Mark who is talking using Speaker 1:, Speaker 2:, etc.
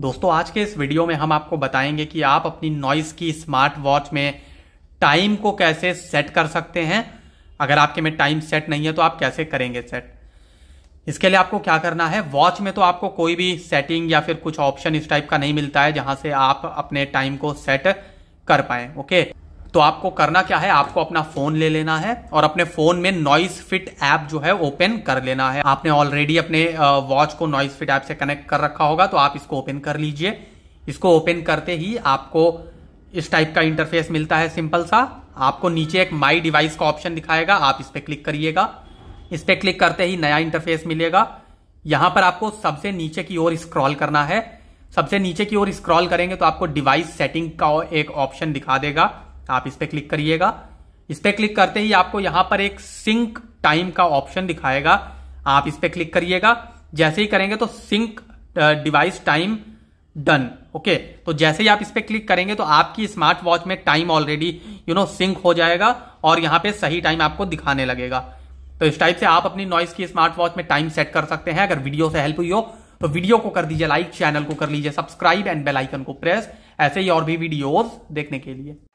Speaker 1: दोस्तों आज के इस वीडियो में हम आपको बताएंगे कि आप अपनी नॉइस की स्मार्ट वॉच में टाइम को कैसे सेट कर सकते हैं अगर आपके में टाइम सेट नहीं है तो आप कैसे करेंगे सेट इसके लिए आपको क्या करना है वॉच में तो आपको कोई भी सेटिंग या फिर कुछ ऑप्शन इस टाइप का नहीं मिलता है जहां से आप अपने टाइम को सेट कर पाए ओके तो आपको करना क्या है आपको अपना फोन ले लेना है और अपने फोन में नॉइस फिट ऐप जो है ओपन कर लेना है आपने ऑलरेडी अपने वॉच को नॉइस फिट ऐप से कनेक्ट कर रखा होगा तो आप इसको ओपन कर लीजिए इसको ओपन करते ही आपको इस टाइप का इंटरफेस मिलता है सिंपल सा आपको नीचे एक माई डिवाइस का ऑप्शन दिखाएगा आप इस पर क्लिक करिएगा इस पर क्लिक करते ही नया इंटरफेस मिलेगा यहां पर आपको सबसे नीचे की ओर स्क्रॉल करना है सबसे नीचे की ओर स्क्रॉल करेंगे तो आपको डिवाइस सेटिंग का एक ऑप्शन दिखा देगा आप इस पर क्लिक करिएगा इस पर क्लिक करते ही आपको यहां पर एक सिंक टाइम का ऑप्शन दिखाएगा आप इस पर क्लिक करिएगा जैसे ही करेंगे तो sync device time done okay तो जैसे ही आप इस पर क्लिक करेंगे तो आपकी स्मार्ट वॉच में time already you know sync हो जाएगा और यहां पे सही टाइम आपको दिखाने लगेगा तो इस टाइप से आप अपनी नॉइस की स्मार्ट वॉच में टाइम सेट कर सकते हैं अगर वीडियो से हेल्प हुई हो तो वीडियो को कर दीजिए लाइक चैनल को कर लीजिए सब्सक्राइब एंड बेलाइकन को प्रेस ऐसे ही और भी वीडियोज देखने के लिए